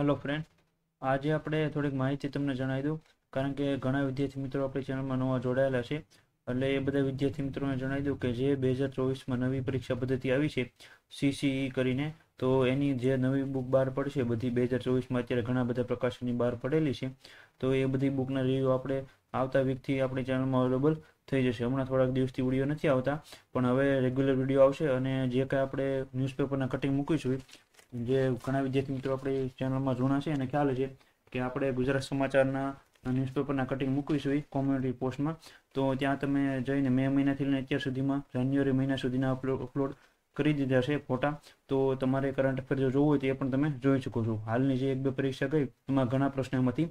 hello friend આજે આપણે થોડીક માહિતી તમને જણાવી દઉં કારણ કે ઘણા વિદ્યાર્થી મિત્રો આપણી ચેનલમાં નવા જોડાયેલા છે એટલે એ બધા વિદ્યાર્થી મિત્રોને જણાવી દઉં કે જે બે હજાર ચોવીસમાં નવી પરીક્ષા પદ્ધતિ આવી છે સીસીઈ e કરીને તો એની જે નવી બુક બહાર પડશે બધી બે હજાર ચોવીસમાં અત્યારે ઘણા બધા પ્રકાશની બહાર પડેલી છે તો એ બધી બુકના રિવ્યૂ આપણે આવતા વીકથી આપણી ચેનલમાં અવેલેબલ થઈ જશે હમણાં થોડાક દિવસથી વિડીયો નથી આવતા પણ હવે રેગ્યુલર વિડીયો આવશે અને જે કાંઈ આપણે ન્યૂઝપેપરના કટિંગ મૂકીશું જે ઘણા વિદ્યાર્થી મિત્રો આપણી ચેનલમાં જૂના છે એને ખ્યાલ છે કે આપણે ગુજરાત સમાચારના ન્યૂઝપેપરના કટિંગ મૂકીશું એ કોમ્યુનિટી પોસ્ટમાં તો ત્યાં તમે જઈને મે મહિનાથી લઈને અત્યાર સુધીમાં જાન્યુઆરી મહિના સુધીના અપલોડ કરી દીધા છે ફોટા તો તમારે કરંટ અફેર જો જોવું હોય તો એ પણ તમે જોઈ શકો છો હાલની જે એક બે પરીક્ષા ગઈ એમાં ઘણા પ્રશ્નોમાંથી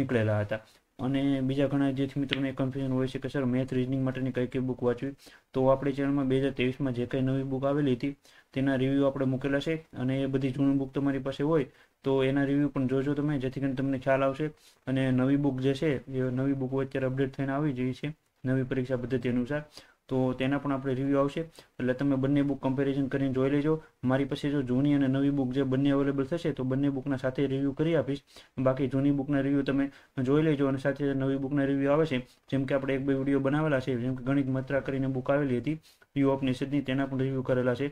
નીકળેલા હતા અને બીજા ઘણા જેથી મિત્રોને કન્ફ્યુઝન હોય છે કે સર મેથ રિઝનિંગ માટેની કઈ કઈ બુક વાંચવી તો આપણી ચેનલમાં બે હજાર ત્રેવીસમાં જે કંઈ નવી બુક આવેલી હતી તેના રિવ્યૂ આપણે મૂકેલા છે અને એ બધી જૂની બુક તમારી પાસે હોય તો એના રિવ્યૂ પણ જોજો તમે જેથી કરીને તમને ખ્યાલ આવશે અને નવી બુક જે છે એ નવી બુક અત્યારે અપડેટ થઈને આવી જઈ છે નવી પરીક્ષા પદ્ધતિ અનુસાર તો તેના પણ આપણે રિવ્યૂ આવશે એટલે તમે બંને બુક કમ્પેરિઝન કરીને જોઈ લેજો મારી પાસે જો જૂની અને નવી બુક જે બંને અવેલેબલ થશે તો બંને બુકના સાથે રિવ્યૂ કરી આપીશ બાકી જૂની બુકના રિવ્યૂ તમે જોઈ લેજો અને સાથે નવી બુકના રિવ્યૂ આવે છે જેમ કે આપણે એક બે વિડીયો બનાવેલા છે જેમ કે ગણિત મત્રા કરીને બુક આવેલી હતી યુરોપ નિષેધની તેના પણ રિવ્યૂ કરેલા છે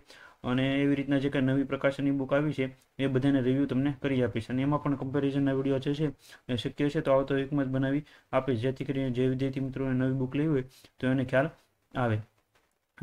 અને એવી રીતના જે કંઈ નવી પ્રકાશનની બુક આવી છે એ બધાને રિવ્યૂ તમને કરી આપીશ અને એમાં પણ કમ્પેરિઝનના વિડીયો જે છે એ શક્ય છે તો આવતો એકમત બનાવી આપીશ જેથી કરીને જે વિદ્યાર્થી મિત્રોને નવી બુક લેવી હોય તો એને ખ્યાલ આવે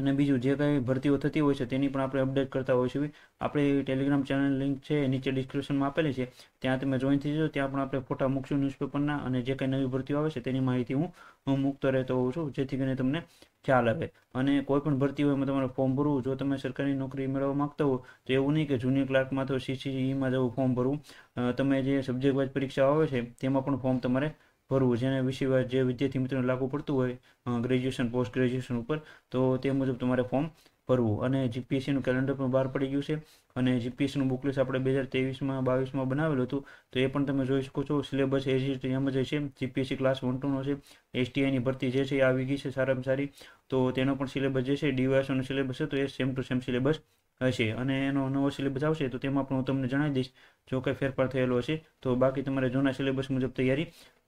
અને બીજું જે કંઈ ભરતીઓ થતી હોય છે તેની પણ આપણે અપડેટ કરતા હોઈએ છીએ આપણી ટેલિગ્રામ ચેનલ લિંક છે નીચે ડિસ્ક્રિપ્શનમાં આપેલી છે ત્યાં તમે જોઈન થઈ જશો ત્યાં પણ આપણે ફોટા મૂકશું ન્યૂઝપેપરના અને જે કંઈ નવી ભરતીઓ આવે છે તેની માહિતી હું હું મૂકતો રહેતો હોઉં છું જેથી કરીને તમને ખ્યાલ આવે અને કોઈ પણ ભરતી હોય એમાં તમારે ફોર્મ ભરવું જો તમે સરકારી નોકરી મેળવવા માગતા હો તો એવું નહીં કે જુનિયર ક્લાર્કમાં તો સીસીઈમાં જવું ફોર્મ ભરવું તમે જે સબ્જેક્ટ વાઇઝ પરીક્ષા આવે છે તેમાં પણ ફોર્મ તમારે ભરવું જેના વિશે જે વિદ્યાર્થી મિત્રોને લાગુ પડતું હોય ગ્રેજ્યુએશન પોસ્ટ ગ્રેજ્યુએશન ઉપર તો તે મુજબ તમારે ફોર્મ ભરવું અને જીપીએસસીનું કેલેન્ડર પણ બહાર પડી ગયું છે અને જીપીએસસીનું બુકલેસ આપણે બે હજાર તેવીસમાં બાવીસમાં બનાવેલું હતું તો એ પણ તમે જોઈ શકો છો સિલેબસ એજ એમ જ છે જીપીએસસી ક્લાસ વન ટુનો છે એસટીઆઈની ભરતી જે છે એ આવી ગઈ છે સારામાં સારી તો તેનો પણ સિલેબસ જે છે ડીવાયસનો સિલેબસ છે તો એ સેમ ટુ સેમ સિલેબસ હશે અને એનો નવો સિલેબસ આવશે તો તેમાં પણ હું તમને જણાવી દઈશ જો કંઈ ફેરફાર થયેલો હશે તો બાકી તમારે જૂના સિલેબસ મુજબ તૈયારી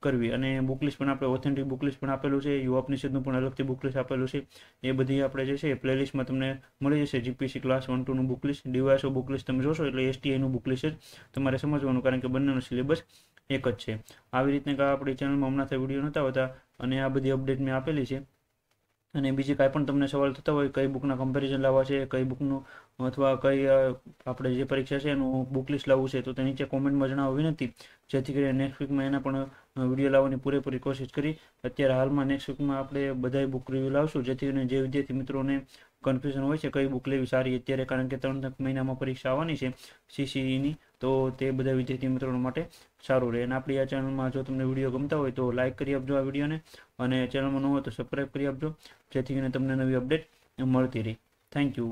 કરવી અને બુકલિસ્ટ પણ આપણે ઓથેન્ટિક બુકલિસ્ટ પણ આપેલું છે યુવા પરિષદનું પણ અલગથી બુકલિસ્ટ આપેલું છે એ બધી આપણે જે છે પ્લેલિસ્ટમાં તમને મળી જશે જીપીસી ક્લાસ વન ટુનું બુકલિસ્ટ ડીવાયસો બુકલિસ્ટ તમે જોશો એટલે એસટીઆઈનું બુકલિસ્ટ જ તમારે સમજવાનું કારણ કે બંનેનો સિલેબસ એક જ છે આવી રીતના આપણી ચેનલમાં હમણાં વિડીયો નહોતા હોતા અને આ બધી અપડેટ મેં આપેલી છે અને બીજી કાંઈ પણ તમને સવાલ થતા હોય કઈ બુકના કમ્પેરિઝન લાવવા છે કઈ બુકનું અથવા કઈ આપણે જે પરીક્ષા છે એનું બુક લિસ્ટ લાવવું છે તો તે નીચે કોમેન્ટમાં જણાવવી નથી જેથી કરીને નેક્સ્ટ વીકમાં એના પણ વિડીયો લાવવાની પૂરેપૂરી કોશિશ કરી અત્યારે હાલમાં નેક્સ્ટ વીકમાં આપણે બધાય બુક રિવ્યૂ લાવશું જેથી કરીને જે વિદ્યાર્થી મિત્રોને કન્ફ્યુઝન હોય છે કઈ બુક લેવી સારી અત્યારે કારણ કે ત્રણ મહિનામાં પરીક્ષા આવવાની છે સીસીઈની તો તે બધા વિદ્યાર્થી મિત્રો માટે સારું રહે અને આપણી આ ચેનલમાં જો તમને વિડીયો ગમતા હોય તો લાઇક કરી આપજો આ વિડીયોને અને ચેનલમાં ન હોય તો સબસ્ક્રાઈબ કરી આપજો જેથી કરીને તમને નવી અપડેટ મળતી રહી થેન્ક યુ